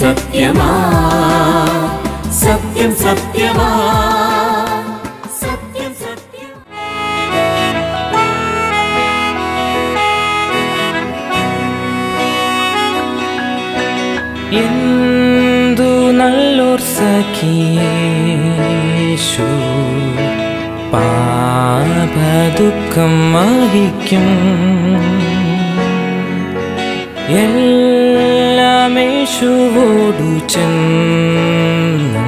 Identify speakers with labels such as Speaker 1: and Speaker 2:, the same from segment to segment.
Speaker 1: സത്യം സത്യമാ സത്യം സത്യമാ
Speaker 2: എന്തു നല്ലൊരു സഖിയേശു പാപദുഃഖം വഹിക്കും എല്ലാ രമേശുവോടു ചെന്നു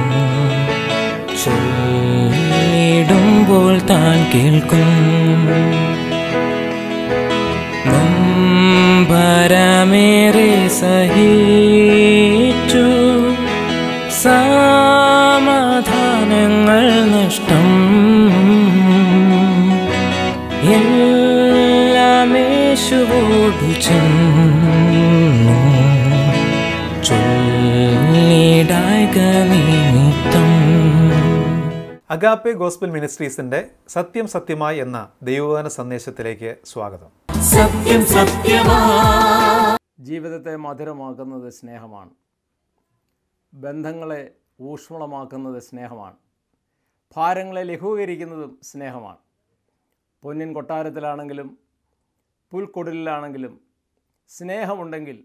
Speaker 2: ചൊല്ലിടുമ്പോൾ താൻ കേൾക്കും നൊമ്പരമേറെ സഹീ അഗാപെ
Speaker 1: അഗാപ്പെ ഗോസ്ബൽ മിനിസ്ട്രീസിന്റെ സത്യം സത്യമായി എന്ന ദൈവവചന സന്ദേശത്തിലേക്ക് സ്വാഗതം സത്യം
Speaker 3: ജീവിതത്തെ മധുരമാക്കുന്നത് സ്നേഹമാണ് ബന്ധങ്ങളെ ഊഷ്മളമാക്കുന്നത് സ്നേഹമാണ് ഭാരങ്ങളെ ലഘൂകരിക്കുന്നതും സ്നേഹമാണ് പൊന്നിൻ കൊട്ടാരത്തിലാണെങ്കിലും പുൽക്കൊടലിലാണെങ്കിലും സ്നേഹമുണ്ടെങ്കിൽ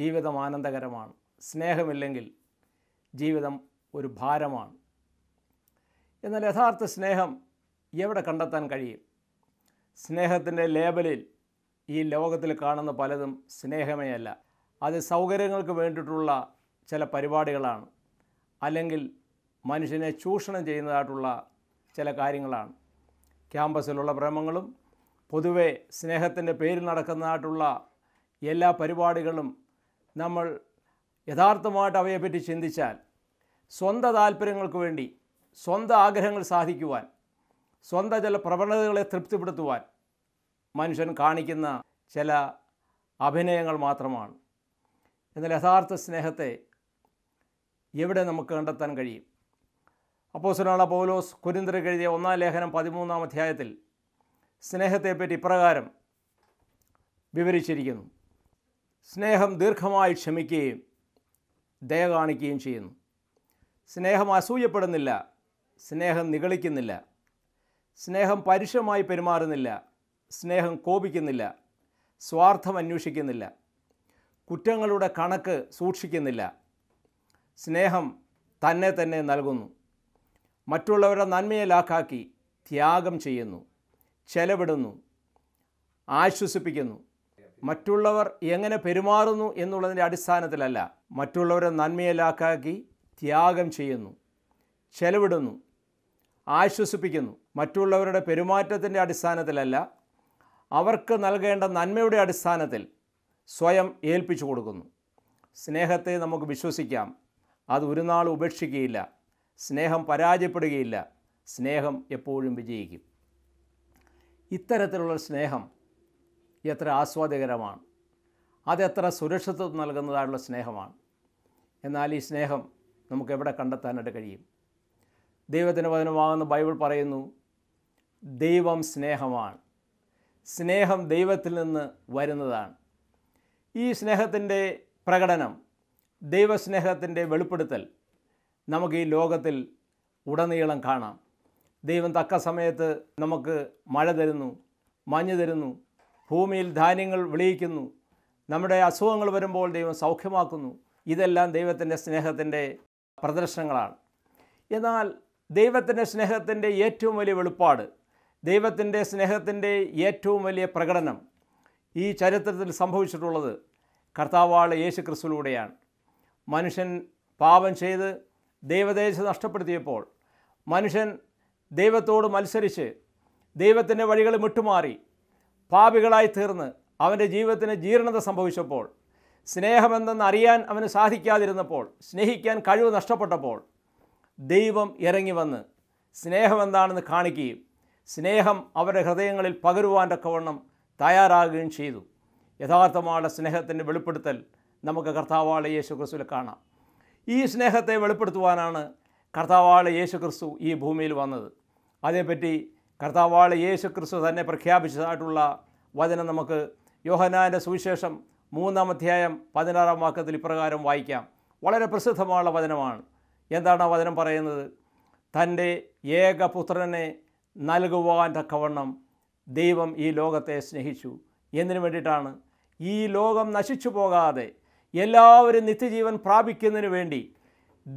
Speaker 3: ജീവിതം ആനന്ദകരമാണ് സ്നേഹമില്ലെങ്കിൽ ജീവിതം ഒരു ഭാരമാണ് എന്നാൽ യഥാർത്ഥ സ്നേഹം എവിടെ കണ്ടെത്താൻ കഴിയും സ്നേഹത്തിൻ്റെ ലേബലിൽ ഈ ലോകത്തിൽ കാണുന്ന പലതും സ്നേഹമേ അല്ല അത് സൗകര്യങ്ങൾക്ക് വേണ്ടിയിട്ടുള്ള ചില പരിപാടികളാണ് അല്ലെങ്കിൽ മനുഷ്യനെ ചൂഷണം ചെയ്യുന്നതായിട്ടുള്ള ചില കാര്യങ്ങളാണ് ക്യാമ്പസിലുള്ള ഭ്രമങ്ങളും പൊതുവേ സ്നേഹത്തിൻ്റെ പേരിൽ നടക്കുന്നതായിട്ടുള്ള എല്ലാ പരിപാടികളും നമ്മൾ യഥാർത്ഥമായിട്ട് അവയെപ്പറ്റി ചിന്തിച്ചാൽ സ്വന്തം താല്പര്യങ്ങൾക്ക് വേണ്ടി സ്വന്തം ആഗ്രഹങ്ങൾ സാധിക്കുവാൻ സ്വന്തം ചില പ്രവണതകളെ തൃപ്തിപ്പെടുത്തുവാൻ മനുഷ്യൻ കാണിക്കുന്ന ചില അഭിനയങ്ങൾ മാത്രമാണ് എന്നാൽ യഥാർത്ഥ സ്നേഹത്തെ എവിടെ നമുക്ക് കണ്ടെത്താൻ കഴിയും സുനാള പൗലോസ് കുരിന്തിരക്ക് എഴുതിയ ഒന്നാം ലേഖനം പതിമൂന്നാം അധ്യായത്തിൽ സ്നേഹത്തെപ്പറ്റി ഇപ്രകാരം വിവരിച്ചിരിക്കുന്നു സ്നേഹം ദീർഘമായി ക്ഷമിക്കുകയും ദയ കാണിക്കുകയും ചെയ്യുന്നു സ്നേഹം അസൂയപ്പെടുന്നില്ല സ്നേഹം നിഗളിക്കുന്നില്ല സ്നേഹം പരുഷമായി പെരുമാറുന്നില്ല സ്നേഹം കോപിക്കുന്നില്ല സ്വാർത്ഥം അന്വേഷിക്കുന്നില്ല കുറ്റങ്ങളുടെ കണക്ക് സൂക്ഷിക്കുന്നില്ല സ്നേഹം തന്നെ തന്നെ നൽകുന്നു മറ്റുള്ളവരുടെ നന്മയെ ലാക്കാക്കി ത്യാഗം ചെയ്യുന്നു ചെലവിടുന്നു ആശ്വസിപ്പിക്കുന്നു മറ്റുള്ളവർ എങ്ങനെ പെരുമാറുന്നു എന്നുള്ളതിൻ്റെ അടിസ്ഥാനത്തിലല്ല മറ്റുള്ളവരെ നന്മയെ ലാക്കാക്കി ത്യാഗം ചെയ്യുന്നു ചെലവിടുന്നു ആശ്വസിപ്പിക്കുന്നു മറ്റുള്ളവരുടെ പെരുമാറ്റത്തിൻ്റെ അടിസ്ഥാനത്തിലല്ല അവർക്ക് നൽകേണ്ട നന്മയുടെ അടിസ്ഥാനത്തിൽ സ്വയം ഏൽപ്പിച്ചു കൊടുക്കുന്നു സ്നേഹത്തെ നമുക്ക് വിശ്വസിക്കാം അത് ഒരു നാൾ ഉപേക്ഷിക്കുകയില്ല സ്നേഹം പരാജയപ്പെടുകയില്ല സ്നേഹം എപ്പോഴും വിജയിക്കും ഇത്തരത്തിലുള്ള സ്നേഹം എത്ര ആസ്വാദ്യകരമാണ് അതെത്ര സുരക്ഷിതത്വം നൽകുന്നതായുള്ള സ്നേഹമാണ് എന്നാൽ ഈ സ്നേഹം നമുക്ക് എവിടെ കണ്ടെത്താനായിട്ട് കഴിയും ദൈവത്തിന് വചനമാകുന്ന ബൈബിൾ പറയുന്നു ദൈവം സ്നേഹമാണ് സ്നേഹം ദൈവത്തിൽ നിന്ന് വരുന്നതാണ് ഈ സ്നേഹത്തിൻ്റെ പ്രകടനം ദൈവസ്നേഹത്തിൻ്റെ വെളിപ്പെടുത്തൽ നമുക്ക് ഈ ലോകത്തിൽ ഉടനീളം കാണാം ദൈവം തക്ക സമയത്ത് നമുക്ക് മഴ തരുന്നു മഞ്ഞ് തരുന്നു ഭൂമിയിൽ ധാന്യങ്ങൾ വിളയിക്കുന്നു നമ്മുടെ അസുഖങ്ങൾ വരുമ്പോൾ ദൈവം സൗഖ്യമാക്കുന്നു ഇതെല്ലാം ദൈവത്തിൻ്റെ സ്നേഹത്തിൻ്റെ പ്രദർശനങ്ങളാണ് എന്നാൽ ദൈവത്തിൻ്റെ സ്നേഹത്തിൻ്റെ ഏറ്റവും വലിയ വെളിപ്പാട് ദൈവത്തിൻ്റെ സ്നേഹത്തിൻ്റെ ഏറ്റവും വലിയ പ്രകടനം ഈ ചരിത്രത്തിൽ സംഭവിച്ചിട്ടുള്ളത് കർത്താവാള് യേശു ക്രിസ്തുലൂടെയാണ് മനുഷ്യൻ പാപം ചെയ്ത് ദൈവദേശം നഷ്ടപ്പെടുത്തിയപ്പോൾ മനുഷ്യൻ ദൈവത്തോട് മത്സരിച്ച് ദൈവത്തിൻ്റെ വഴികൾ മുട്ടുമാറി പാപികളായി തീർന്ന് അവൻ്റെ ജീവിതത്തിന് ജീർണത സംഭവിച്ചപ്പോൾ സ്നേഹമെന്തെന്ന് അറിയാൻ അവന് സാധിക്കാതിരുന്നപ്പോൾ സ്നേഹിക്കാൻ കഴിവ് നഷ്ടപ്പെട്ടപ്പോൾ ദൈവം ഇറങ്ങി വന്ന് സ്നേഹമെന്താണെന്ന് കാണിക്കുകയും സ്നേഹം അവരുടെ ഹൃദയങ്ങളിൽ പകരുവാൻ തക്കവണ്ണം തയ്യാറാകുകയും ചെയ്തു യഥാർത്ഥമായ സ്നേഹത്തിൻ്റെ വെളിപ്പെടുത്തൽ നമുക്ക് കർത്താവാളെ യേശു ക്രിസ്തുവിൽ കാണാം ഈ സ്നേഹത്തെ വെളിപ്പെടുത്തുവാനാണ് കർത്താവാളെ യേശു ക്രിസ്തു ഈ ഭൂമിയിൽ വന്നത് അതേപ്പറ്റി കർത്താവാള് യേശു ക്രിസ്തു തന്നെ പ്രഖ്യാപിച്ചതായിട്ടുള്ള വചനം നമുക്ക് യോഹനാൻ്റെ സുവിശേഷം മൂന്നാം അധ്യായം പതിനാറാം വാക്യത്തിൽ ഇപ്രകാരം വായിക്കാം വളരെ പ്രസിദ്ധമായ വചനമാണ് എന്താണ് ആ വചനം പറയുന്നത് തൻ്റെ ഏകപുത്രനെ നൽകുവാൻ തക്കവണ്ണം ദൈവം ഈ ലോകത്തെ സ്നേഹിച്ചു എന്തിനു വേണ്ടിയിട്ടാണ് ഈ ലോകം നശിച്ചു പോകാതെ എല്ലാവരും നിത്യജീവൻ പ്രാപിക്കുന്നതിന് വേണ്ടി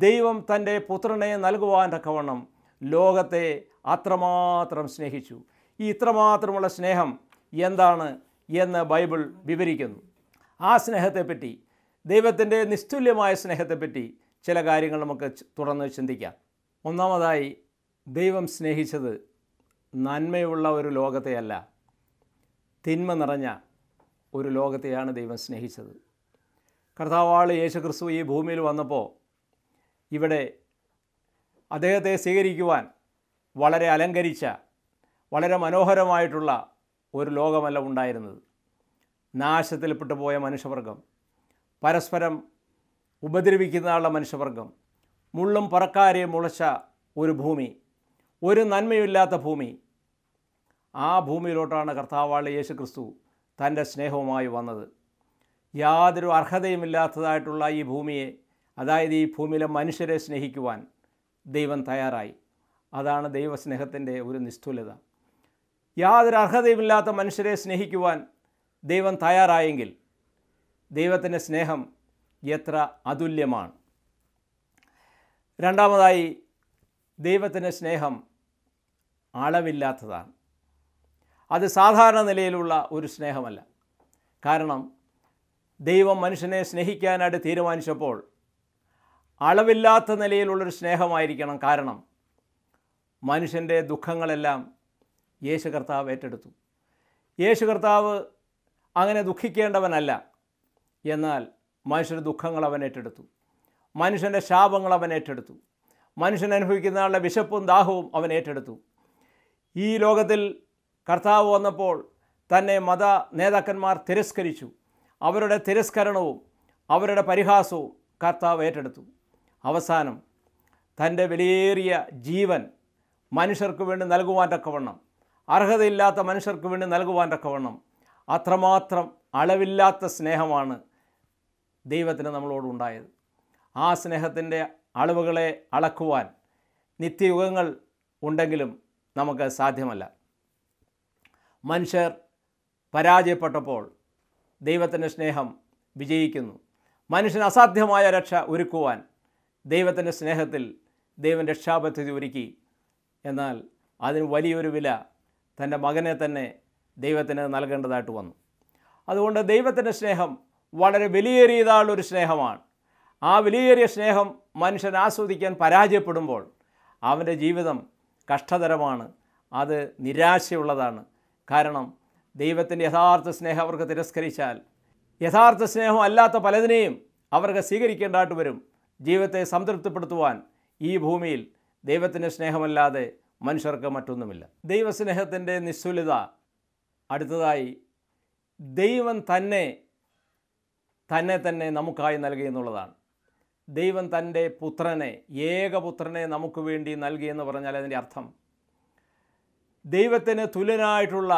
Speaker 3: ദൈവം തൻ്റെ പുത്രനെ നൽകുവാൻ തക്കവണ്ണം ലോകത്തെ അത്രമാത്രം സ്നേഹിച്ചു ഈ ഇത്രമാത്രമുള്ള സ്നേഹം എന്താണ് എന്ന് ബൈബിൾ വിവരിക്കുന്നു ആ സ്നേഹത്തെപ്പറ്റി ദൈവത്തിൻ്റെ നിസ്തുല്യമായ സ്നേഹത്തെപ്പറ്റി ചില കാര്യങ്ങൾ നമുക്ക് തുടർന്ന് ചിന്തിക്കാം ഒന്നാമതായി ദൈവം സ്നേഹിച്ചത് നന്മയുള്ള ഒരു ലോകത്തെയല്ല തിന്മ നിറഞ്ഞ ഒരു ലോകത്തെയാണ് ദൈവം സ്നേഹിച്ചത് കർത്താവാൾ യേശുക്രിസ്തു ഈ ഭൂമിയിൽ വന്നപ്പോൾ ഇവിടെ അദ്ദേഹത്തെ സ്വീകരിക്കുവാൻ വളരെ അലങ്കരിച്ച വളരെ മനോഹരമായിട്ടുള്ള ഒരു ലോകമല്ല ഉണ്ടായിരുന്നത് നാശത്തിൽപ്പെട്ടു പോയ മനുഷ്യവർഗം പരസ്പരം ഉപദ്രവിക്കുന്ന ആളുടെ മനുഷ്യവർഗം മുള്ളും പറക്കാരെയും മുളച്ച ഒരു ഭൂമി ഒരു നന്മയില്ലാത്ത ഭൂമി ആ ഭൂമിയിലോട്ടാണ് കർത്താവാളി യേശു ക്രിസ്തു തൻ്റെ സ്നേഹവുമായി വന്നത് യാതൊരു അർഹതയുമില്ലാത്തതായിട്ടുള്ള ഈ ഭൂമിയെ അതായത് ഈ ഭൂമിയിലെ മനുഷ്യരെ സ്നേഹിക്കുവാൻ ദൈവം തയ്യാറായി അതാണ് ദൈവസ്നേഹത്തിൻ്റെ ഒരു നിസ്തുലത യാതൊരു അർഹതയുമില്ലാത്ത മനുഷ്യരെ സ്നേഹിക്കുവാൻ ദൈവം തയ്യാറായെങ്കിൽ ദൈവത്തിൻ്റെ സ്നേഹം എത്ര അതുല്യമാണ് രണ്ടാമതായി ദൈവത്തിൻ്റെ സ്നേഹം അളവില്ലാത്തതാണ് അത് സാധാരണ നിലയിലുള്ള ഒരു സ്നേഹമല്ല കാരണം ദൈവം മനുഷ്യനെ സ്നേഹിക്കാനായിട്ട് തീരുമാനിച്ചപ്പോൾ അളവില്ലാത്ത നിലയിലുള്ളൊരു സ്നേഹമായിരിക്കണം കാരണം മനുഷ്യൻ്റെ ദുഃഖങ്ങളെല്ലാം യേശു കർത്താവ് ഏറ്റെടുത്തു യേശു കർത്താവ് അങ്ങനെ ദുഃഖിക്കേണ്ടവനല്ല എന്നാൽ മനുഷ്യൻ്റെ ദുഃഖങ്ങൾ അവൻ ഏറ്റെടുത്തു മനുഷ്യൻ്റെ ശാപങ്ങൾ അവൻ ഏറ്റെടുത്തു മനുഷ്യൻ അനുഭവിക്കുന്ന ആളുടെ വിശപ്പും ദാഹവും അവൻ ഏറ്റെടുത്തു ഈ ലോകത്തിൽ കർത്താവ് വന്നപ്പോൾ തന്നെ മത നേതാക്കന്മാർ തിരസ്കരിച്ചു അവരുടെ തിരസ്കരണവും അവരുടെ പരിഹാസവും കർത്താവ് ഏറ്റെടുത്തു അവസാനം തൻ്റെ വിലയേറിയ ജീവൻ മനുഷ്യർക്ക് വേണ്ടി നൽകുവാൻ തക്കവണ്ണം അർഹതയില്ലാത്ത മനുഷ്യർക്ക് വേണ്ടി നൽകുവാൻ തക്കവണ്ണം അത്രമാത്രം അളവില്ലാത്ത സ്നേഹമാണ് ദൈവത്തിന് നമ്മളോടുണ്ടായത് ആ സ്നേഹത്തിൻ്റെ അളവുകളെ അളക്കുവാൻ നിത്യയുഗങ്ങൾ ഉണ്ടെങ്കിലും നമുക്ക് സാധ്യമല്ല മനുഷ്യർ പരാജയപ്പെട്ടപ്പോൾ ദൈവത്തിൻ്റെ സ്നേഹം വിജയിക്കുന്നു മനുഷ്യന് അസാധ്യമായ രക്ഷ ഒരുക്കുവാൻ ദൈവത്തിൻ്റെ സ്നേഹത്തിൽ ദൈവം രക്ഷാപദ്ധതി ഒരുക്കി എന്നാൽ അതിന് വലിയൊരു വില തൻ്റെ മകനെ തന്നെ ദൈവത്തിന് നൽകേണ്ടതായിട്ട് വന്നു അതുകൊണ്ട് ദൈവത്തിൻ്റെ സ്നേഹം വളരെ വിലയേറിയതായുള്ളൊരു സ്നേഹമാണ് ആ വിലയേറിയ സ്നേഹം മനുഷ്യൻ ആസ്വദിക്കാൻ പരാജയപ്പെടുമ്പോൾ അവൻ്റെ ജീവിതം കഷ്ടതരമാണ് അത് നിരാശയുള്ളതാണ് കാരണം ദൈവത്തിൻ്റെ യഥാർത്ഥ സ്നേഹം അവർക്ക് തിരസ്കരിച്ചാൽ യഥാർത്ഥ സ്നേഹം അല്ലാത്ത പലതിനെയും അവർക്ക് സ്വീകരിക്കേണ്ടതായിട്ട് വരും ജീവിതത്തെ സംതൃപ്തിപ്പെടുത്തുവാൻ ഈ ഭൂമിയിൽ ദൈവത്തിൻ്റെ സ്നേഹമല്ലാതെ മനുഷ്യർക്ക് മറ്റൊന്നുമില്ല ദൈവസ്നേഹത്തിൻ്റെ നിസ്തുലിത അടുത്തതായി ദൈവം തന്നെ തന്നെ തന്നെ നമുക്കായി നൽകി എന്നുള്ളതാണ് ദൈവം തൻ്റെ പുത്രനെ ഏകപുത്രനെ നമുക്ക് വേണ്ടി നൽകി എന്ന് പറഞ്ഞാൽ അതിൻ്റെ അർത്ഥം ദൈവത്തിന് തുല്യനായിട്ടുള്ള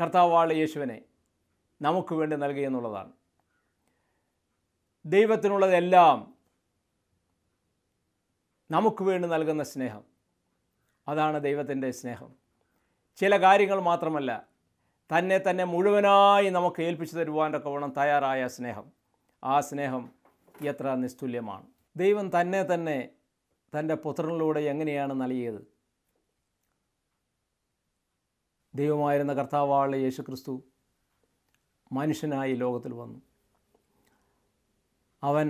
Speaker 3: കർത്താവാള യേശുവിനെ നമുക്ക് വേണ്ടി നൽകി എന്നുള്ളതാണ് ദൈവത്തിനുള്ളതെല്ലാം നമുക്ക് വേണ്ടി നൽകുന്ന സ്നേഹം അതാണ് ദൈവത്തിൻ്റെ സ്നേഹം ചില കാര്യങ്ങൾ മാത്രമല്ല തന്നെ തന്നെ മുഴുവനായി നമുക്ക് ഏൽപ്പിച്ചു തരുവാൻ്റെ കോണം തയ്യാറായ സ്നേഹം ആ സ്നേഹം എത്ര നിസ്തുല്യമാണ് ദൈവം തന്നെ തന്നെ തൻ്റെ പുത്രനിലൂടെ എങ്ങനെയാണ് നൽകിയത് ദൈവമായിരുന്ന കർത്താവാളെ യേശുക്രിസ്തു മനുഷ്യനായി ലോകത്തിൽ വന്നു അവൻ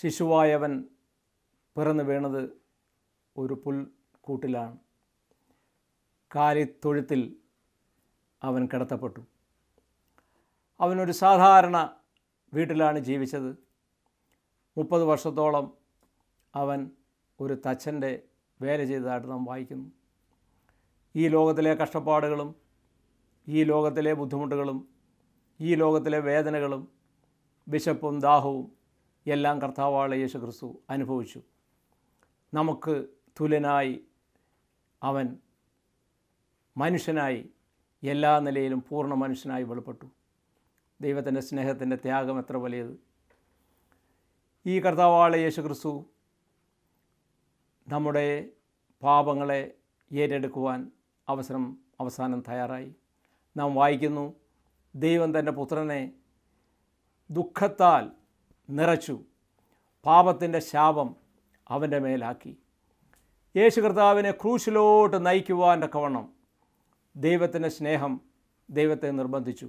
Speaker 3: ശിശുവായവൻ പിറന്നു വീണത് ഒരു പുൽക്കൂട്ടിലാണ് കാലിത്തൊഴുത്തിൽ അവൻ കിടത്തപ്പെട്ടു അവനൊരു സാധാരണ വീട്ടിലാണ് ജീവിച്ചത് മുപ്പത് വർഷത്തോളം അവൻ ഒരു തച്ചൻ്റെ വേല ചെയ്തതായിട്ട് നാം വായിക്കുന്നു ഈ ലോകത്തിലെ കഷ്ടപ്പാടുകളും ഈ ലോകത്തിലെ ബുദ്ധിമുട്ടുകളും ഈ ലോകത്തിലെ വേദനകളും വിശപ്പും ദാഹവും എല്ലാം കർത്താവാളെ യേശു ക്രിസ്തു അനുഭവിച്ചു നമുക്ക് തുലനായി അവൻ മനുഷ്യനായി എല്ലാ നിലയിലും പൂർണ്ണ മനുഷ്യനായി വെളിപ്പെട്ടു ദൈവത്തിൻ്റെ സ്നേഹത്തിൻ്റെ ത്യാഗം എത്ര വലിയത് ഈ കർത്താവാളെ യേശു ക്രിസ്തു നമ്മുടെ പാപങ്ങളെ ഏറ്റെടുക്കുവാൻ അവസരം അവസാനം തയ്യാറായി നാം വായിക്കുന്നു ദൈവം തൻ്റെ പുത്രനെ ദുഃഖത്താൽ നിറച്ചു പാപത്തിൻ്റെ ശാപം അവൻ്റെ മേലാക്കി യേശു കർത്താവിനെ ക്രൂശിലോട്ട് നയിക്കുവാൻ തക്കവണ്ണം ദൈവത്തിൻ്റെ സ്നേഹം ദൈവത്തെ നിർബന്ധിച്ചു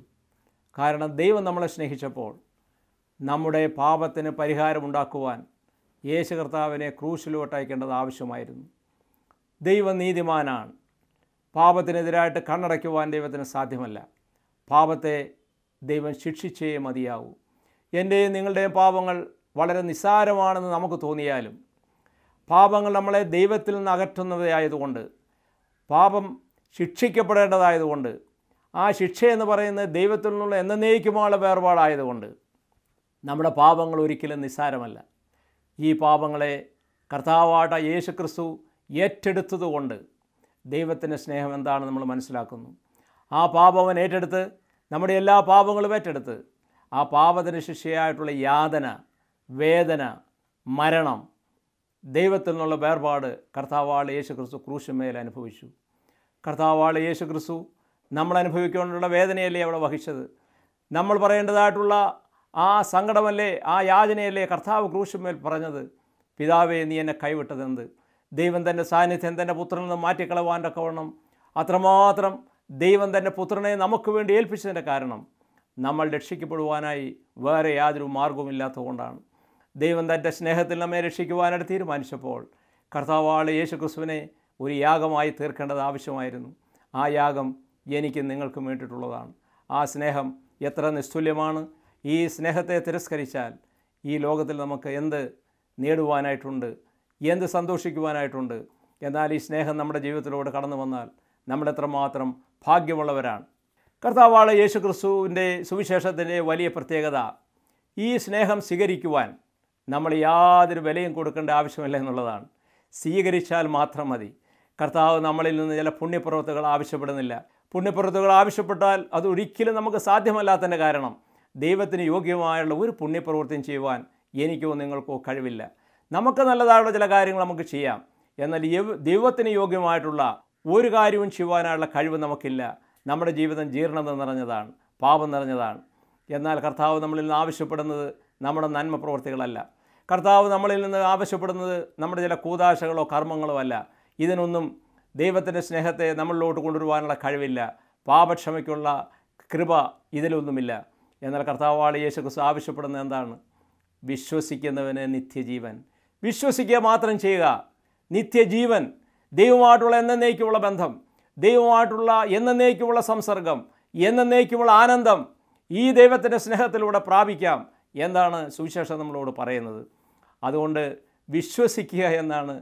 Speaker 3: കാരണം ദൈവം നമ്മളെ സ്നേഹിച്ചപ്പോൾ നമ്മുടെ പാപത്തിന് പരിഹാരമുണ്ടാക്കുവാൻ യേശു കർത്താവിനെ ക്രൂശിലോട്ട് അയക്കേണ്ടത് ആവശ്യമായിരുന്നു ദൈവം നീതിമാനാണ് പാപത്തിനെതിരായിട്ട് കണ്ണടയ്ക്കുവാൻ ദൈവത്തിന് സാധ്യമല്ല പാപത്തെ ദൈവം ശിക്ഷിച്ചേ മതിയാവൂ എൻ്റെയും നിങ്ങളുടെയും പാപങ്ങൾ വളരെ നിസ്സാരമാണെന്ന് നമുക്ക് തോന്നിയാലും പാപങ്ങൾ നമ്മളെ ദൈവത്തിൽ നിന്ന് അകറ്റുന്നതായതുകൊണ്ട് പാപം ശിക്ഷിക്കപ്പെടേണ്ടതായതുകൊണ്ട് ആ ശിക്ഷ എന്ന് പറയുന്നത് ദൈവത്തിൽ നിന്നുള്ള എന്നേക്കുമുള്ള വേർപാടായതുകൊണ്ട് നമ്മുടെ പാപങ്ങൾ ഒരിക്കലും നിസ്സാരമല്ല ഈ പാപങ്ങളെ കർത്താവാട യേശു ക്രിസ്തു ഏറ്റെടുത്തതുകൊണ്ട് ദൈവത്തിൻ്റെ സ്നേഹം എന്താണ് നമ്മൾ മനസ്സിലാക്കുന്നു ആ പാപവൻ ഏറ്റെടുത്ത് നമ്മുടെ എല്ലാ പാപങ്ങളും ഏറ്റെടുത്ത് ആ പാപത്തിന് ശിക്ഷയായിട്ടുള്ള യാതന വേദന മരണം ദൈവത്തിൽ നിന്നുള്ള വേർപാട് കർത്താവാള് യേശു ക്രിസ്തു ക്രൂശുമേൽ അനുഭവിച്ചു കർത്താവാള് യേശു ക്രിസ്തു നമ്മൾ അനുഭവിക്കാനുള്ള വേദനയല്ലേ അവിടെ വഹിച്ചത് നമ്മൾ പറയേണ്ടതായിട്ടുള്ള ആ സങ്കടമല്ലേ ആ യാചനയല്ലേ കർത്താവ് ക്രൂശുമേൽ പറഞ്ഞത് പിതാവേ നീ എന്നെ കൈവിട്ടതെന്ത് ദൈവം തൻ്റെ സാന്നിധ്യം തൻ്റെ പുത്രനിൽ നിന്ന് മാറ്റിക്കളവാൻ്റെ കോണം അത്രമാത്രം ദൈവം തൻ്റെ പുത്രനെ നമുക്ക് വേണ്ടി ഏൽപ്പിച്ചതിൻ്റെ കാരണം നമ്മൾ രക്ഷിക്കപ്പെടുവാനായി വേറെ യാതൊരു മാർഗവുമില്ലാത്തതുകൊണ്ടാണ് ദൈവം തൻ്റെ സ്നേഹത്തിൽ നമ്മെ രക്ഷിക്കുവാനായിട്ട് തീരുമാനിച്ചപ്പോൾ കർത്താവാൾ യേശുക്രിസ്തുവിനെ ഒരു യാഗമായി തീർക്കേണ്ടത് ആവശ്യമായിരുന്നു ആ യാഗം എനിക്ക് നിങ്ങൾക്കും വേണ്ടിയിട്ടുള്ളതാണ് ആ സ്നേഹം എത്ര നിസ്തുല്യമാണ് ഈ സ്നേഹത്തെ തിരസ്കരിച്ചാൽ ഈ ലോകത്തിൽ നമുക്ക് എന്ത് നേടുവാനായിട്ടുണ്ട് എന്ത് സന്തോഷിക്കുവാനായിട്ടുണ്ട് എന്നാൽ ഈ സ്നേഹം നമ്മുടെ ജീവിതത്തിലൂടെ കടന്നു വന്നാൽ നമ്മളെത്രമാത്രം ഭാഗ്യമുള്ളവരാണ് കർത്താവാള് യേശു ക്രിസ്തുവിൻ്റെ സുവിശേഷത്തിൻ്റെ വലിയ പ്രത്യേകത ഈ സ്നേഹം സ്വീകരിക്കുവാൻ നമ്മൾ യാതൊരു വിലയും കൊടുക്കേണ്ട ആവശ്യമില്ല എന്നുള്ളതാണ് സ്വീകരിച്ചാൽ മാത്രം മതി കർത്താവ് നമ്മളിൽ നിന്ന് ചില പുണ്യപ്രവൃത്തികൾ ആവശ്യപ്പെടുന്നില്ല പുണ്യപ്രവൃത്തികൾ ആവശ്യപ്പെട്ടാൽ അത് ഒരിക്കലും നമുക്ക് സാധ്യമല്ലാത്തതിൻ്റെ കാരണം ദൈവത്തിന് യോഗ്യമായുള്ള ഒരു പുണ്യപ്രവൃത്തിയും ചെയ്യുവാൻ എനിക്കോ നിങ്ങൾക്കോ കഴിവില്ല നമുക്ക് നല്ലതായുള്ള ചില കാര്യങ്ങൾ നമുക്ക് ചെയ്യാം എന്നാൽ ദൈവത്തിന് യോഗ്യമായിട്ടുള്ള ഒരു കാര്യവും ചെയ്യുവാനുള്ള കഴിവ് നമുക്കില്ല നമ്മുടെ ജീവിതം ജീർണത നിറഞ്ഞതാണ് പാപം നിറഞ്ഞതാണ് എന്നാൽ കർത്താവ് നമ്മളിൽ നിന്ന് ആവശ്യപ്പെടുന്നത് നമ്മുടെ നന്മ പ്രവർത്തികളല്ല കർത്താവ് നമ്മളിൽ നിന്ന് ആവശ്യപ്പെടുന്നത് നമ്മുടെ ചില കൂതാശകളോ കർമ്മങ്ങളോ അല്ല ഇതിനൊന്നും ദൈവത്തിൻ്റെ സ്നേഹത്തെ നമ്മളിലോട്ട് കൊണ്ടുവരുവാനുള്ള കഴിവില്ല പാപക്ഷമയ്ക്കുള്ള കൃപ ഇതിലൊന്നുമില്ല എന്നാൽ കർത്താവാളി യേശുക്രിസ്തു ആവശ്യപ്പെടുന്നത് എന്താണ് വിശ്വസിക്കുന്നവന് നിത്യജീവൻ വിശ്വസിക്കുക മാത്രം ചെയ്യുക നിത്യജീവൻ ദൈവമായിട്ടുള്ള എന്നേക്കുള്ള ബന്ധം ദൈവമായിട്ടുള്ള എന്നേക്കുള്ള സംസർഗം എന്നേക്കുമുള്ള ആനന്ദം ഈ ദൈവത്തിൻ്റെ സ്നേഹത്തിലൂടെ പ്രാപിക്കാം എന്താണ് സുവിശേഷം നമ്മളോട് പറയുന്നത് അതുകൊണ്ട് വിശ്വസിക്കുക എന്നാണ്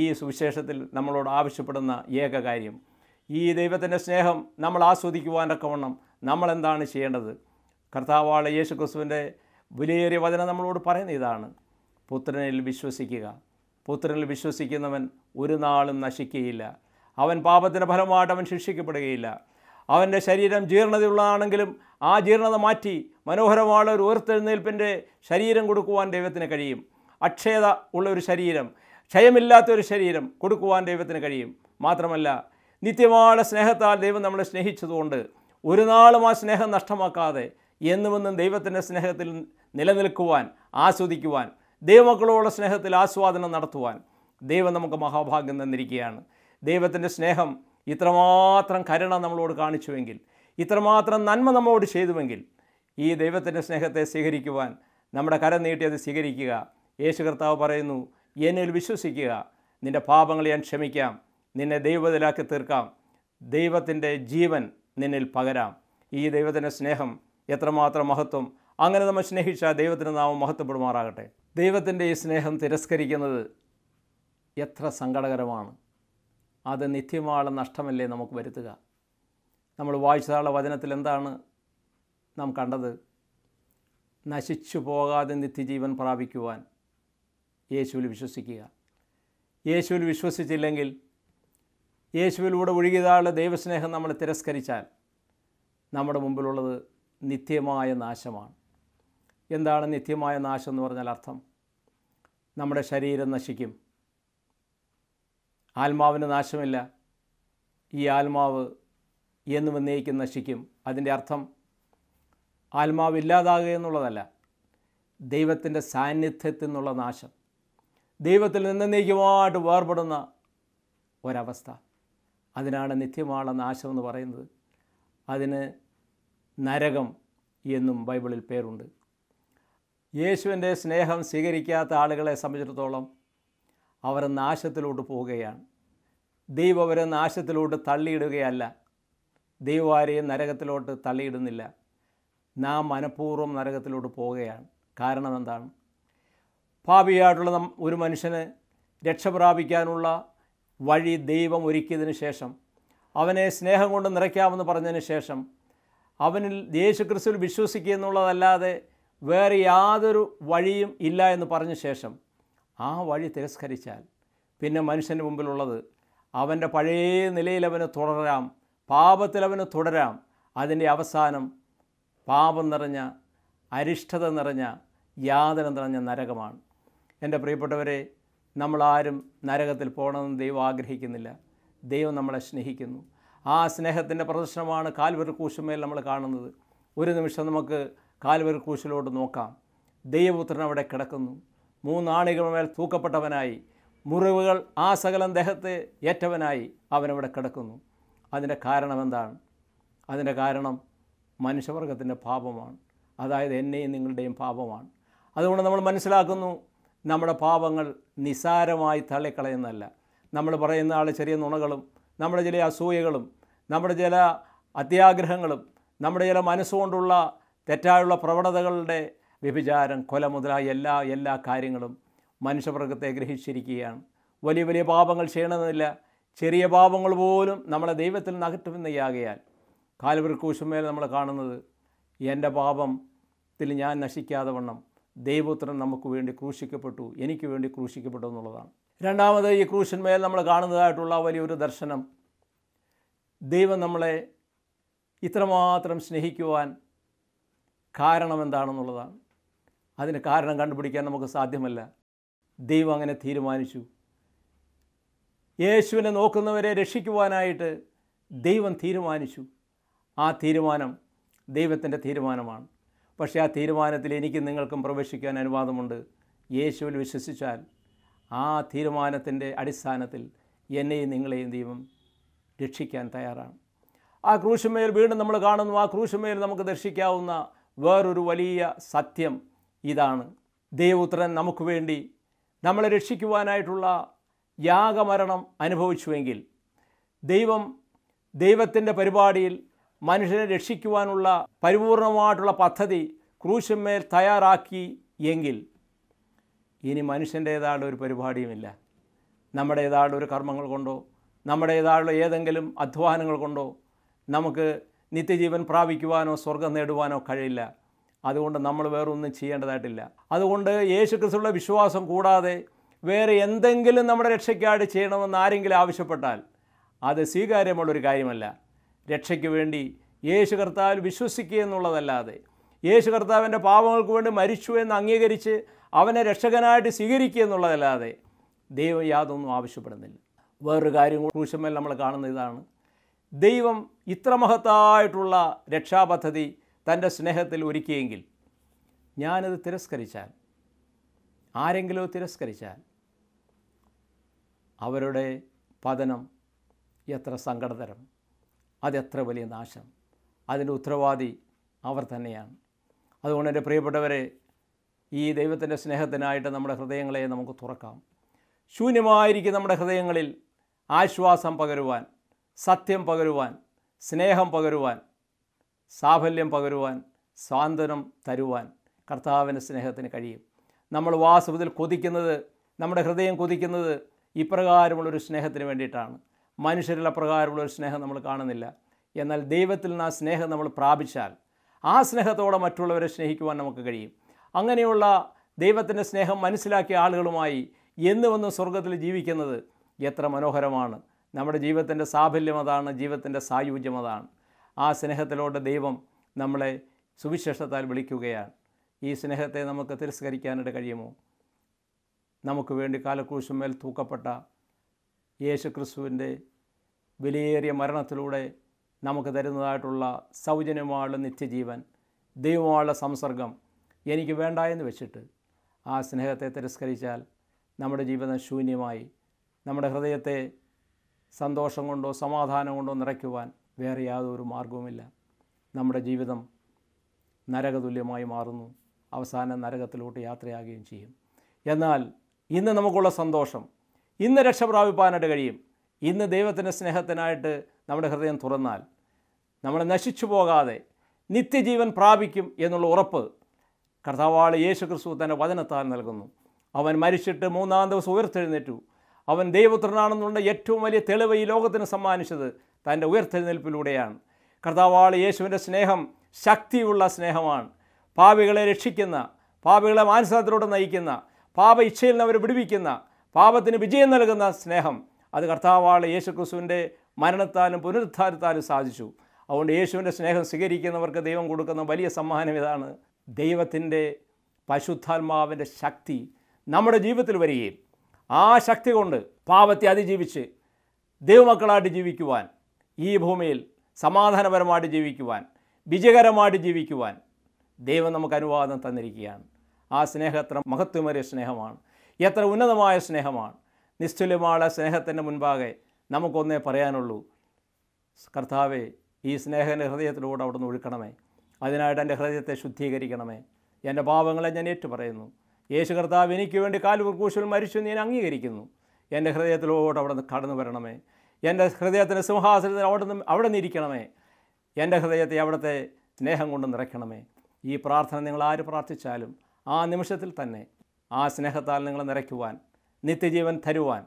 Speaker 3: ഈ സുവിശേഷത്തിൽ നമ്മളോട് ആവശ്യപ്പെടുന്ന ഏക കാര്യം ഈ ദൈവത്തിൻ്റെ സ്നേഹം നമ്മൾ ആസ്വദിക്കുവാനൊക്കവണ്ണം നമ്മളെന്താണ് ചെയ്യേണ്ടത് കർത്താവാള യേശു ക്രിസ്തുവിൻ്റെ വിലയേറിയ വചനം നമ്മളോട് പറയുന്ന ഇതാണ് പുത്രനിൽ വിശ്വസിക്കുക പുത്രനിൽ വിശ്വസിക്കുന്നവൻ ഒരു നാളും നശിക്കുകയില്ല അവൻ പാപത്തിൻ്റെ ഫലമായിട്ട് അവൻ ശിക്ഷിക്കപ്പെടുകയില്ല അവൻ്റെ ശരീരം ജീർണതയുള്ളതാണെങ്കിലും ആ ജീർണത മാറ്റി മനോഹരമായ ഒരു ഉയർത്തെഴുന്നേൽപ്പിൻ്റെ ശരീരം കൊടുക്കുവാൻ ദൈവത്തിന് കഴിയും അക്ഷയത ഉള്ള ഒരു ശരീരം ക്ഷയമില്ലാത്ത ഒരു ശരീരം കൊടുക്കുവാൻ ദൈവത്തിന് കഴിയും മാത്രമല്ല നിത്യമായ സ്നേഹത്താൽ ദൈവം നമ്മളെ സ്നേഹിച്ചതുകൊണ്ട് ഒരു നാളും ആ സ്നേഹം നഷ്ടമാക്കാതെ എന്നുമെന്നും ദൈവത്തിൻ്റെ സ്നേഹത്തിൽ നിലനിൽക്കുവാൻ ആസ്വദിക്കുവാൻ ദൈവമക്കളോടുള്ള സ്നേഹത്തിൽ ആസ്വാദനം നടത്തുവാൻ ദൈവം നമുക്ക് മഹാഭാഗ്യം തന്നിരിക്കുകയാണ് ദൈവത്തിൻ്റെ സ്നേഹം ഇത്രമാത്രം കരുണ നമ്മളോട് കാണിച്ചുവെങ്കിൽ ഇത്രമാത്രം നന്മ നമ്മോട് ചെയ്തുവെങ്കിൽ ഈ ദൈവത്തിൻ്റെ സ്നേഹത്തെ സ്വീകരിക്കുവാൻ നമ്മുടെ കരം നീട്ടിയത് അത് സ്വീകരിക്കുക യേശു കർത്താവ് പറയുന്നു എന്നിൽ വിശ്വസിക്കുക നിൻ്റെ പാപങ്ങൾ ഞാൻ ക്ഷമിക്കാം നിന്നെ ദൈവത്തിലാക്കി തീർക്കാം ദൈവത്തിൻ്റെ ജീവൻ നിന്നിൽ പകരാം ഈ ദൈവത്തിൻ്റെ സ്നേഹം എത്രമാത്രം മഹത്വം അങ്ങനെ നമ്മൾ സ്നേഹിച്ച ദൈവത്തിൻ്റെ നാമം മഹത്വപ്പെടുമാറാകട്ടെ ദൈവത്തിൻ്റെ ഈ സ്നേഹം തിരസ്കരിക്കുന്നത് എത്ര സങ്കടകരമാണ് അത് നിത്യമായുള്ള നഷ്ടമല്ലേ നമുക്ക് വരുത്തുക നമ്മൾ വായിച്ചതാളുടെ വചനത്തിൽ എന്താണ് നാം കണ്ടത് നശിച്ചു പോകാതെ നിത്യജീവൻ പ്രാപിക്കുവാൻ യേശുവിൽ വിശ്വസിക്കുക യേശുവിൽ വിശ്വസിച്ചില്ലെങ്കിൽ യേശുവിലൂടെ ഒഴുകിയതാളുടെ ദൈവസ്നേഹം നമ്മൾ തിരസ്കരിച്ചാൽ നമ്മുടെ മുമ്പിലുള്ളത് നിത്യമായ നാശമാണ് എന്താണ് നിത്യമായ നാശം എന്ന് പറഞ്ഞാൽ അർത്ഥം നമ്മുടെ ശരീരം നശിക്കും ആത്മാവിന് നാശമില്ല ഈ ആത്മാവ് എന്ന് വന്നേക്കും നശിക്കും അതിൻ്റെ അർത്ഥം ആത്മാവില്ലാതാകുക എന്നുള്ളതല്ല ദൈവത്തിൻ്റെ സാന്നിധ്യത്തിൽ നിന്നുള്ള നാശം ദൈവത്തിൽ നിന്ന് നീക്കുമായിട്ട് വേർപെടുന്ന ഒരവസ്ഥ അതിനാണ് നിത്യമായുള്ള നാശം എന്ന് പറയുന്നത് അതിന് നരകം എന്നും ബൈബിളിൽ പേരുണ്ട് യേശുവിൻ്റെ സ്നേഹം സ്വീകരിക്കാത്ത ആളുകളെ സംബന്ധിച്ചിടത്തോളം അവർ നാശത്തിലോട്ട് പോവുകയാണ് ദൈവം അവരെ നാശത്തിലോട്ട് തള്ളിയിടുകയല്ല ദൈവാരെയും നരകത്തിലോട്ട് തള്ളിയിടുന്നില്ല നാം മനഃപൂർവ്വം നരകത്തിലോട്ട് പോവുകയാണ് കാരണം എന്താണ് പാപിയായിട്ടുള്ള ഒരു മനുഷ്യന് രക്ഷ പ്രാപിക്കാനുള്ള വഴി ദൈവം ഒരുക്കിയതിന് ശേഷം അവനെ സ്നേഹം കൊണ്ട് നിറയ്ക്കാമെന്ന് പറഞ്ഞതിന് ശേഷം അവനിൽ യേശുക്രിസ്തുവിൽ വിശ്വസിക്കുക എന്നുള്ളതല്ലാതെ വേറെ യാതൊരു വഴിയും ഇല്ല എന്ന് പറഞ്ഞ ശേഷം ആ വഴി തിരസ്കരിച്ചാൽ പിന്നെ മനുഷ്യൻ്റെ മുമ്പിലുള്ളത് അവൻ്റെ പഴയ നിലയിൽ അവന് തുടരാം പാപത്തിൽ അവന് തുടരാം അതിൻ്റെ അവസാനം പാപം നിറഞ്ഞ അരിഷ്ടത നിറഞ്ഞ യാതന നിറഞ്ഞ നരകമാണ് എൻ്റെ പ്രിയപ്പെട്ടവരെ നമ്മളാരും നരകത്തിൽ പോകണമെന്ന് ദൈവം ആഗ്രഹിക്കുന്നില്ല ദൈവം നമ്മളെ സ്നേഹിക്കുന്നു ആ സ്നേഹത്തിൻ്റെ പ്രദർശനമാണ് കാൽവരി നമ്മൾ കാണുന്നത് ഒരു നിമിഷം നമുക്ക് കാൽവരി നോക്കാം ദൈവപുത്രൻ അവിടെ കിടക്കുന്നു മൂന്നാണികളുമേൽ തൂക്കപ്പെട്ടവനായി മുറിവുകൾ ആ സകലം ദേഹത്തെ ഏറ്റവനായി അവനവിടെ കിടക്കുന്നു അതിൻ്റെ കാരണം എന്താണ് അതിൻ്റെ കാരണം മനുഷ്യവർഗത്തിൻ്റെ പാപമാണ് അതായത് എന്നെയും നിങ്ങളുടെയും പാപമാണ് അതുകൊണ്ട് നമ്മൾ മനസ്സിലാക്കുന്നു നമ്മുടെ പാപങ്ങൾ നിസാരമായി തള്ളിക്കളയുന്നതല്ല നമ്മൾ പറയുന്ന ആൾ ചെറിയ നുണകളും നമ്മുടെ ചില അസൂയകളും നമ്മുടെ ചില അത്യാഗ്രഹങ്ങളും നമ്മുടെ ചില മനസ്സുകൊണ്ടുള്ള തെറ്റായുള്ള പ്രവണതകളുടെ വ്യഭിചാരം കൊല മുതലായ എല്ലാ എല്ലാ കാര്യങ്ങളും മനുഷ്യവർഗത്തെ ഗ്രഹിച്ചിരിക്കുകയാണ് വലിയ വലിയ പാപങ്ങൾ ചെയ്യണമെന്നില്ല ചെറിയ പാപങ്ങൾ പോലും നമ്മളെ ദൈവത്തിൽ നിന്ന് അകറ്റുമെന്നയാകയാൽ കാൽവൃക്കൂശുമേൽ നമ്മൾ കാണുന്നത് എൻ്റെ പാപത്തിൽ ഞാൻ നശിക്കാതെ വണ്ണം ദൈവപുത്രൻ നമുക്ക് വേണ്ടി ക്രൂശിക്കപ്പെട്ടു എനിക്ക് വേണ്ടി ക്രൂശിക്കപ്പെട്ടു എന്നുള്ളതാണ് രണ്ടാമത് ഈ ക്രൂശന്മേൽ നമ്മൾ കാണുന്നതായിട്ടുള്ള വലിയൊരു ദർശനം ദൈവം നമ്മളെ ഇത്രമാത്രം സ്നേഹിക്കുവാൻ കാരണം എന്താണെന്നുള്ളതാണ് അതിന് കാരണം കണ്ടുപിടിക്കാൻ നമുക്ക് സാധ്യമല്ല ദൈവം അങ്ങനെ തീരുമാനിച്ചു യേശുവിനെ നോക്കുന്നവരെ രക്ഷിക്കുവാനായിട്ട് ദൈവം തീരുമാനിച്ചു ആ തീരുമാനം ദൈവത്തിൻ്റെ തീരുമാനമാണ് പക്ഷേ ആ തീരുമാനത്തിൽ എനിക്ക് നിങ്ങൾക്കും പ്രവേശിക്കാൻ അനുവാദമുണ്ട് യേശുവിൽ വിശ്വസിച്ചാൽ ആ തീരുമാനത്തിൻ്റെ അടിസ്ഥാനത്തിൽ എന്നെയും നിങ്ങളെയും ദൈവം രക്ഷിക്കാൻ തയ്യാറാണ് ആ ക്രൂശുമേൽ വീണ്ടും നമ്മൾ കാണുന്നു ആ ക്രൂശുമേൽ നമുക്ക് ദർശിക്കാവുന്ന വേറൊരു വലിയ സത്യം ഇതാണ് ദൈവപുത്രൻ നമുക്ക് വേണ്ടി നമ്മളെ രക്ഷിക്കുവാനായിട്ടുള്ള യാഗമരണം അനുഭവിച്ചുവെങ്കിൽ ദൈവം ദൈവത്തിൻ്റെ പരിപാടിയിൽ മനുഷ്യനെ രക്ഷിക്കുവാനുള്ള പരിപൂർണമായിട്ടുള്ള പദ്ധതി ക്രൂശന്മേൽ തയ്യാറാക്കി എങ്കിൽ ഇനി മനുഷ്യൻ്റേതായുള്ള ഒരു പരിപാടിയുമില്ല നമ്മുടേതായുള്ള ഒരു കർമ്മങ്ങൾ കൊണ്ടോ നമ്മുടേതായുള്ള ഏതെങ്കിലും അധ്വാനങ്ങൾ കൊണ്ടോ നമുക്ക് നിത്യജീവൻ പ്രാപിക്കുവാനോ സ്വർഗം നേടുവാനോ കഴിയില്ല അതുകൊണ്ട് നമ്മൾ വേറൊന്നും ചെയ്യേണ്ടതായിട്ടില്ല അതുകൊണ്ട് യേശുക്രിസ്തുള്ള വിശ്വാസം കൂടാതെ വേറെ എന്തെങ്കിലും നമ്മുടെ രക്ഷയ്ക്കായിട്ട് ചെയ്യണമെന്ന് ആരെങ്കിലും ആവശ്യപ്പെട്ടാൽ അത് സ്വീകാര്യമുള്ളൊരു കാര്യമല്ല രക്ഷയ്ക്ക് വേണ്ടി യേശു കർത്താവിൽ വിശ്വസിക്കുക എന്നുള്ളതല്ലാതെ യേശു കർത്താവിൻ്റെ പാപങ്ങൾക്ക് വേണ്ടി മരിച്ചു എന്ന് അംഗീകരിച്ച് അവനെ രക്ഷകനായിട്ട് സ്വീകരിക്കുക എന്നുള്ളതല്ലാതെ ദൈവം യാതൊന്നും ആവശ്യപ്പെടുന്നില്ല വേറൊരു കാര്യം ക്രൂശമേൽ നമ്മൾ കാണുന്ന ഇതാണ് ദൈവം ഇത്ര മഹത്തായിട്ടുള്ള രക്ഷാപദ്ധതി തൻ്റെ സ്നേഹത്തിൽ ഒരുക്കിയെങ്കിൽ ഞാനത് തിരസ്കരിച്ചാൽ ആരെങ്കിലും തിരസ്കരിച്ചാൽ അവരുടെ പതനം എത്ര സങ്കടതരം അതെത്ര വലിയ നാശം അതിൻ്റെ ഉത്തരവാദി അവർ തന്നെയാണ് അതുകൊണ്ട് എൻ്റെ പ്രിയപ്പെട്ടവരെ ഈ ദൈവത്തിൻ്റെ സ്നേഹത്തിനായിട്ട് നമ്മുടെ ഹൃദയങ്ങളെ നമുക്ക് തുറക്കാം ശൂന്യമായിരിക്കും നമ്മുടെ ഹൃദയങ്ങളിൽ ആശ്വാസം പകരുവാൻ സത്യം പകരുവാൻ സ്നേഹം പകരുവാൻ സാഫല്യം പകരുവാൻ സ്വാന്തനം തരുവാൻ കർത്താവിൻ്റെ സ്നേഹത്തിന് കഴിയും നമ്മൾ വാസ്തവത്തിൽ കൊതിക്കുന്നത് നമ്മുടെ ഹൃദയം കൊതിക്കുന്നത് ഇപ്രകാരമുള്ളൊരു സ്നേഹത്തിന് വേണ്ടിയിട്ടാണ് മനുഷ്യരിൽ അപ്രകാരമുള്ളൊരു സ്നേഹം നമ്മൾ കാണുന്നില്ല എന്നാൽ ദൈവത്തിൽ നിന്ന് ആ സ്നേഹം നമ്മൾ പ്രാപിച്ചാൽ ആ സ്നേഹത്തോടെ മറ്റുള്ളവരെ സ്നേഹിക്കുവാൻ നമുക്ക് കഴിയും അങ്ങനെയുള്ള ദൈവത്തിൻ്റെ സ്നേഹം മനസ്സിലാക്കിയ ആളുകളുമായി എന്ന് വന്ന് സ്വർഗത്തിൽ ജീവിക്കുന്നത് എത്ര മനോഹരമാണ് നമ്മുടെ ജീവിതത്തിൻ്റെ സാഫല്യം അതാണ് ജീവിതത്തിൻ്റെ സായുജ്യം അതാണ് ആ സ്നേഹത്തിലോട്ട് ദൈവം നമ്മളെ സുവിശേഷത്താൽ വിളിക്കുകയാണ് ഈ സ്നേഹത്തെ നമുക്ക് തിരസ്കരിക്കാനായിട്ട് കഴിയുമോ നമുക്ക് വേണ്ടി കാലക്രൂശുമേൽ തൂക്കപ്പെട്ട യേശുക്രിസ്തുവിൻ്റെ വിലയേറിയ മരണത്തിലൂടെ നമുക്ക് തരുന്നതായിട്ടുള്ള സൗജന്യമായുള്ള നിത്യജീവൻ ദൈവമായുള്ള സംസർഗം എനിക്ക് വേണ്ട എന്ന് വെച്ചിട്ട് ആ സ്നേഹത്തെ തിരസ്കരിച്ചാൽ നമ്മുടെ ജീവിതം ശൂന്യമായി നമ്മുടെ ഹൃദയത്തെ സന്തോഷം കൊണ്ടോ സമാധാനം കൊണ്ടോ നിറയ്ക്കുവാൻ വേറെ യാതൊരു മാർഗവുമില്ല നമ്മുടെ ജീവിതം നരകതുല്യമായി മാറുന്നു അവസാനം നരകത്തിലോട്ട് യാത്രയാകുകയും ചെയ്യും എന്നാൽ ഇന്ന് നമുക്കുള്ള സന്തോഷം ഇന്ന് രക്ഷപ്രാപിപ്പാനായിട്ട് കഴിയും ഇന്ന് ദൈവത്തിൻ്റെ സ്നേഹത്തിനായിട്ട് നമ്മുടെ ഹൃദയം തുറന്നാൽ നമ്മൾ നശിച്ചു പോകാതെ നിത്യജീവൻ പ്രാപിക്കും എന്നുള്ള ഉറപ്പ് കർത്താവാള് യേശു ക്രിസ്തു തൻ്റെ വചനത്താൽ നൽകുന്നു അവൻ മരിച്ചിട്ട് മൂന്നാം ദിവസം ഉയർത്തെഴുന്നേറ്റു അവൻ ദൈവപുത്രനാണെന്നുള്ള ഏറ്റവും വലിയ തെളിവ് ഈ ലോകത്തിന് സമ്മാനിച്ചത് തൻ്റെ ഉയർത്തെഴുന്നേൽപ്പിലൂടെയാണ് കർത്താവാള് യേശുവിൻ്റെ സ്നേഹം ശക്തിയുള്ള സ്നേഹമാണ് പാപികളെ രക്ഷിക്കുന്ന പാപികളെ മാനസികത്തിലൂടെ നയിക്കുന്ന പാപ ഇച്ഛയിൽ നിന്ന് അവരെ വിടുവിക്കുന്ന പാപത്തിന് വിജയം നൽകുന്ന സ്നേഹം അത് കർത്താവാളെ യേശു ക്രിസ്തുവിൻ്റെ മരണത്താലും പുനരുദ്ധാരത്താലും സാധിച്ചു അതുകൊണ്ട് യേശുവിൻ്റെ സ്നേഹം സ്വീകരിക്കുന്നവർക്ക് ദൈവം കൊടുക്കുന്ന വലിയ സമ്മാനം ഇതാണ് ദൈവത്തിൻ്റെ പശുദ്ധാത്മാവിൻ്റെ ശക്തി നമ്മുടെ ജീവിതത്തിൽ വരികയും ആ ശക്തി കൊണ്ട് പാപത്തെ അതിജീവിച്ച് ദൈവമക്കളായിട്ട് ജീവിക്കുവാൻ ഈ ഭൂമിയിൽ സമാധാനപരമായിട്ട് ജീവിക്കുവാൻ വിജയകരമായിട്ട് ജീവിക്കുവാൻ ദൈവം നമുക്ക് അനുവാദം തന്നിരിക്കുകയാണ് ആ സ്നേഹം എത്ര മഹത്വമേറിയ സ്നേഹമാണ് എത്ര ഉന്നതമായ സ്നേഹമാണ് നിശ്ചലമായ സ്നേഹത്തിൻ്റെ മുൻപാകെ നമുക്കൊന്നേ പറയാനുള്ളൂ കർത്താവെ ഈ സ്നേഹൻ്റെ ഹൃദയത്തിലൂടെ അവിടെ നിന്ന് ഒഴുക്കണമേ അതിനായിട്ട് എൻ്റെ ഹൃദയത്തെ ശുദ്ധീകരിക്കണമേ എൻ്റെ പാപങ്ങളെ ഞാൻ ഏറ്റു പറയുന്നു യേശു കർത്താവ് എനിക്ക് വേണ്ടി കാൽക്കൂശിൽ മരിച്ചു ഞാൻ അംഗീകരിക്കുന്നു എൻ്റെ ഹൃദയത്തിലൂടെ അവിടെ നിന്ന് കടന്നു വരണമേ എൻ്റെ ഹൃദയത്തിൻ്റെ സിംഹാസനത്തിൽ അവിടെ നിന്ന് അവിടെ നിന്നിരിക്കണമേ എൻ്റെ ഹൃദയത്തെ അവിടുത്തെ സ്നേഹം കൊണ്ട് നിറയ്ക്കണമേ ഈ പ്രാർത്ഥന നിങ്ങൾ ആര് പ്രാർത്ഥിച്ചാലും ആ നിമിഷത്തിൽ തന്നെ ആ സ്നേഹത്താൽ നിങ്ങളെ നിറയ്ക്കുവാൻ നിത്യജീവൻ തരുവാൻ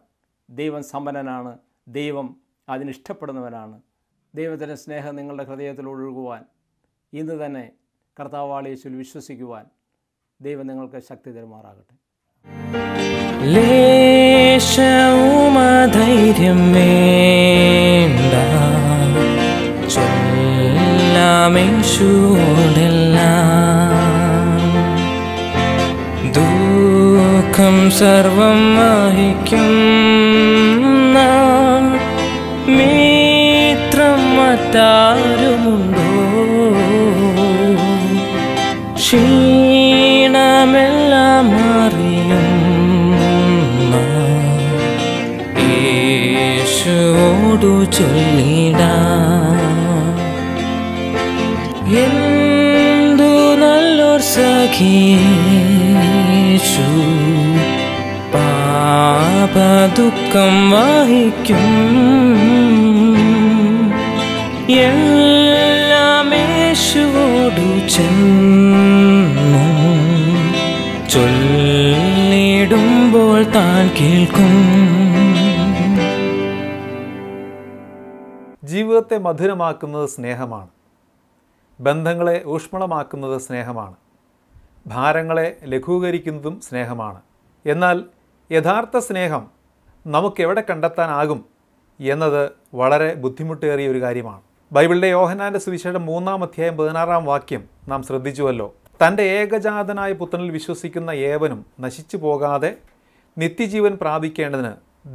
Speaker 3: ദൈവം സമ്പന്നനാണ് ദൈവം അതിനിഷ്ടപ്പെടുന്നവനാണ് ദൈവത്തിൻ്റെ സ്നേഹം നിങ്ങളുടെ ഹൃദയത്തിൽ ഒഴുകുവാൻ ഇന്ന് തന്നെ കർത്താവാളിയേശുൽ വിശ്വസിക്കുവാൻ ദൈവം നിങ്ങൾക്ക് ശക്തി തരുമാറാകട്ടെ
Speaker 2: ലേശവുമധൈര്യം ദുഃഖം സർവം വഹിക്കും നാം മിത്രം മറ്റാരുമുണ്ടോ ക്ഷീണമെല്ലാം അറിയും യേശുവോടു ചൊല്ലിട എന്തു നല്ലൊരു സഖിയേശു പാപ ദുഃഖം എല്ലാമേശുവോടു ചെന്നു ചൊല്ലിടുമ്പോൾ താൻ കേൾക്കും
Speaker 1: ജീവിതത്തെ മധുരമാക്കുന്നത് സ്നേഹമാണ് ബന്ധങ്ങളെ ഊഷ്മളമാക്കുന്നത് സ്നേഹമാണ് ഭാരങ്ങളെ ലഘൂകരിക്കുന്നതും സ്നേഹമാണ് എന്നാൽ യഥാർത്ഥ സ്നേഹം നമുക്കെവിടെ കണ്ടെത്താനാകും എന്നത് വളരെ ബുദ്ധിമുട്ടേറിയ ഒരു കാര്യമാണ് ബൈബിളിലെ യോഹനാൻ്റെ സുവിശേഷം മൂന്നാം അധ്യായം പതിനാറാം വാക്യം നാം ശ്രദ്ധിച്ചുവല്ലോ തൻ്റെ ഏകജാതനായ പുത്രനിൽ വിശ്വസിക്കുന്ന ഏവനും നശിച്ചു പോകാതെ നിത്യജീവൻ പ്രാപിക്കേണ്ടതിന്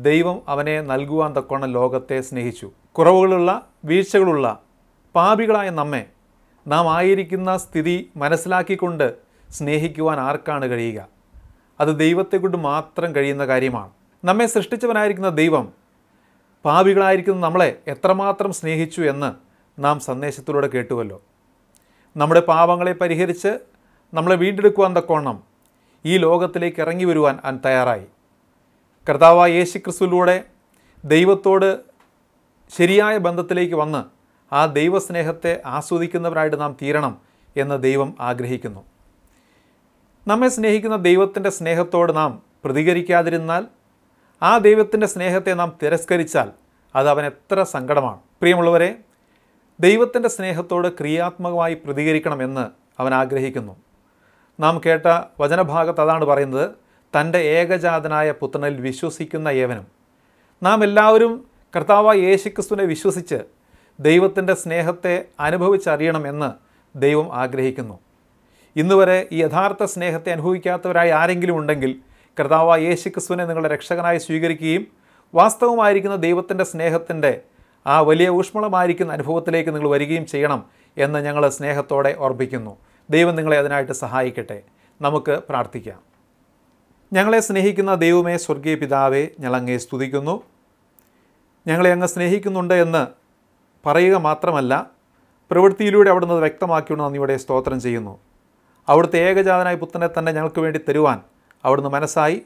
Speaker 1: ദൈവം അവനെ നൽകുവാൻ തക്കോണം ലോകത്തെ സ്നേഹിച്ചു കുറവുകളുള്ള വീഴ്ചകളുള്ള പാപികളായ നമ്മെ നാം ആയിരിക്കുന്ന സ്ഥിതി മനസ്സിലാക്കിക്കൊണ്ട് സ്നേഹിക്കുവാൻ ആർക്കാണ് കഴിയുക അത് ദൈവത്തെ കൊണ്ട് മാത്രം കഴിയുന്ന കാര്യമാണ് നമ്മെ സൃഷ്ടിച്ചവനായിരിക്കുന്ന ദൈവം പാപികളായിരിക്കുന്ന നമ്മളെ എത്രമാത്രം സ്നേഹിച്ചു എന്ന് നാം സന്ദേശത്തിലൂടെ കേട്ടുവല്ലോ നമ്മുടെ പാപങ്ങളെ പരിഹരിച്ച് നമ്മളെ വീണ്ടെടുക്കുവാൻ തക്കോണം ഈ ലോകത്തിലേക്ക് ഇറങ്ങി വരുവാൻ അവൻ തയ്യാറായി കർത്താവ് യേശു ക്രിസ്തുവിലൂടെ ദൈവത്തോട് ശരിയായ ബന്ധത്തിലേക്ക് വന്ന് ആ ദൈവസ്നേഹത്തെ ആസ്വദിക്കുന്നവരായിട്ട് നാം തീരണം എന്ന് ദൈവം ആഗ്രഹിക്കുന്നു നമ്മെ സ്നേഹിക്കുന്ന ദൈവത്തിൻ്റെ സ്നേഹത്തോട് നാം പ്രതികരിക്കാതിരുന്നാൽ ആ ദൈവത്തിൻ്റെ സ്നേഹത്തെ നാം തിരസ്കരിച്ചാൽ അത് അവൻ എത്ര സങ്കടമാണ് പ്രിയമുള്ളവരെ ദൈവത്തിൻ്റെ സ്നേഹത്തോട് ക്രിയാത്മകമായി പ്രതികരിക്കണമെന്ന് അവൻ ആഗ്രഹിക്കുന്നു നാം കേട്ട വചനഭാഗത്ത് അതാണ് പറയുന്നത് തൻ്റെ ഏകജാതനായ പുത്രനിൽ വിശ്വസിക്കുന്ന ഏവനും നാം എല്ലാവരും കർത്താവ് യേശുക്രിസ്തുവിനെ വിശ്വസിച്ച് ദൈവത്തിൻ്റെ സ്നേഹത്തെ അനുഭവിച്ചറിയണമെന്ന് ദൈവം ആഗ്രഹിക്കുന്നു ഇന്നുവരെ ഈ യഥാർത്ഥ സ്നേഹത്തെ അനുഭവിക്കാത്തവരായി ആരെങ്കിലും ഉണ്ടെങ്കിൽ കർത്താവ് യേശു ക്രിസ്തുവിനെ നിങ്ങളുടെ രക്ഷകനായി സ്വീകരിക്കുകയും വാസ്തവമായിരിക്കുന്ന ദൈവത്തിൻ്റെ സ്നേഹത്തിൻ്റെ ആ വലിയ ഊഷ്മളമായിരിക്കുന്ന അനുഭവത്തിലേക്ക് നിങ്ങൾ വരികയും ചെയ്യണം എന്ന് ഞങ്ങൾ സ്നേഹത്തോടെ ഓർപ്പിക്കുന്നു ദൈവം നിങ്ങളെ അതിനായിട്ട് സഹായിക്കട്ടെ നമുക്ക് പ്രാർത്ഥിക്കാം ഞങ്ങളെ സ്നേഹിക്കുന്ന ദൈവമേ സ്വർഗീയ പിതാവേ ഞങ്ങളങ്ങെ സ്തുതിക്കുന്നു ഞങ്ങളെ അങ്ങ് സ്നേഹിക്കുന്നുണ്ട് എന്ന് പറയുക മാത്രമല്ല പ്രവൃത്തിയിലൂടെ അവിടുന്ന് വ്യക്തമാക്കിയുള്ള നന്ദിയുടെ സ്തോത്രം ചെയ്യുന്നു അവിടുത്തെ ഏകജാതനായ പുത്രനെ തന്നെ ഞങ്ങൾക്ക് വേണ്ടി തരുവാൻ അവിടുന്ന് മനസ്സായി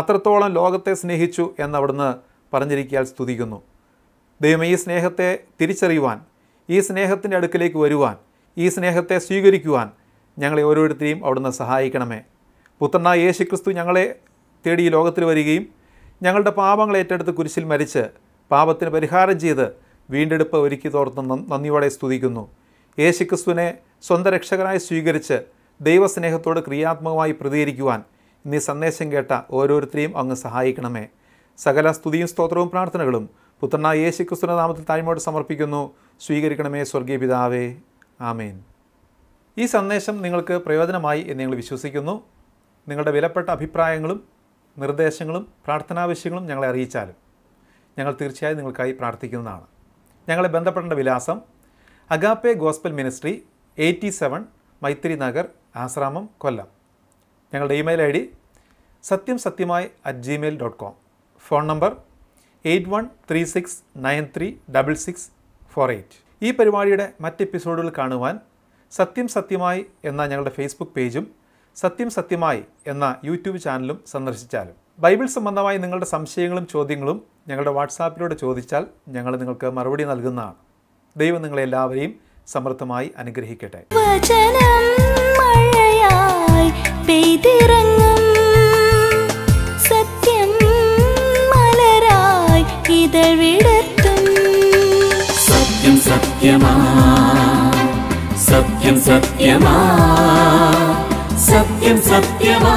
Speaker 1: അത്രത്തോളം ലോകത്തെ സ്നേഹിച്ചു എന്നവിടുന്ന് പറഞ്ഞിരിക്കാൻ സ്തുതിക്കുന്നു ദൈവം ഈ സ്നേഹത്തെ തിരിച്ചറിയുവാൻ ഈ സ്നേഹത്തിൻ്റെ അടുക്കിലേക്ക് വരുവാൻ ഈ സ്നേഹത്തെ സ്വീകരിക്കുവാൻ ഞങ്ങളെ ഓരോരുത്തരെയും അവിടുന്ന് സഹായിക്കണമേ പുത്രനായ യേശുക്രിസ്തു ഞങ്ങളെ തേടി ഈ ലോകത്തിൽ വരികയും ഞങ്ങളുടെ പാപങ്ങൾ ഏറ്റെടുത്ത് കുരിശിൽ മരിച്ച് പാപത്തിന് പരിഹാരം ചെയ്ത് വീണ്ടെടുപ്പ് ഒരുക്കി തോർത്ത് നന്ദിയോടെ സ്തുതിക്കുന്നു യേശുക്രിസ്തുവിനെ സ്വന്തം രക്ഷകനായി സ്വീകരിച്ച് ദൈവസ്നേഹത്തോട് ക്രിയാത്മകമായി പ്രതികരിക്കുവാൻ ഇന്നീ സന്ദേശം കേട്ട ഓരോരുത്തരെയും അങ്ങ് സഹായിക്കണമേ സകല സ്തുതിയും സ്തോത്രവും പ്രാർത്ഥനകളും പുത്രനായ യേശു ക്രിസ്തുനാമത്തിൽ താഴ്മയോട് സമർപ്പിക്കുന്നു സ്വീകരിക്കണമേ സ്വർഗീയ പിതാവേ ആമേൻ ഈ സന്ദേശം നിങ്ങൾക്ക് പ്രയോജനമായി എന്ന് ഞങ്ങൾ വിശ്വസിക്കുന്നു നിങ്ങളുടെ വിലപ്പെട്ട അഭിപ്രായങ്ങളും നിർദ്ദേശങ്ങളും പ്രാർത്ഥനാവശ്യങ്ങളും ഞങ്ങളെ അറിയിച്ചാലും ഞങ്ങൾ തീർച്ചയായും നിങ്ങൾക്കായി പ്രാർത്ഥിക്കുന്നതാണ് ഞങ്ങളെ ബന്ധപ്പെടേണ്ട വിലാസം Agape gospel ministry eighty seven Maitri Nagar Ashramam Kollam ഞങ്ങളുടെ ഇമെയിൽ ഐ ഡി സത്യം സത്യമായി at Gmail dot com phone number eight one three six nine three double six four eight ഈ പരിപാടിയുടെ മറ്റ് എപ്പിസോഡുകൾ കാണുവാൻ സത്യം സത്യമായി എന്ന ഞങ്ങളുടെ ഫേസ്ബുക്ക് പേജും സത്യം സത്യമായി എന്ന യൂട്യൂബ് ചാനലും സന്ദർശിച്ചാലും ബൈബിൾ സംബന്ധമായി നിങ്ങളുടെ സംശയങ്ങളും ചോദ്യങ്ങളും ഞങ്ങളുടെ വാട്സാപ്പിലൂടെ ചോദിച്ചാൽ ഞങ്ങൾ നിങ്ങൾക്ക് മറുപടി നൽകുന്നതാണ് ദൈവം നിങ്ങളെല്ലാവരെയും സമൃദ്ധമായി അനുഗ്രഹിക്കട്ടെ
Speaker 2: പെയ്തിറങ്ങും സത്യം മലരായി ഇതവിടത്തും
Speaker 1: സത്യം സത്യമാ സത്യം സത്യമാ
Speaker 2: സത്യം സത്യമാ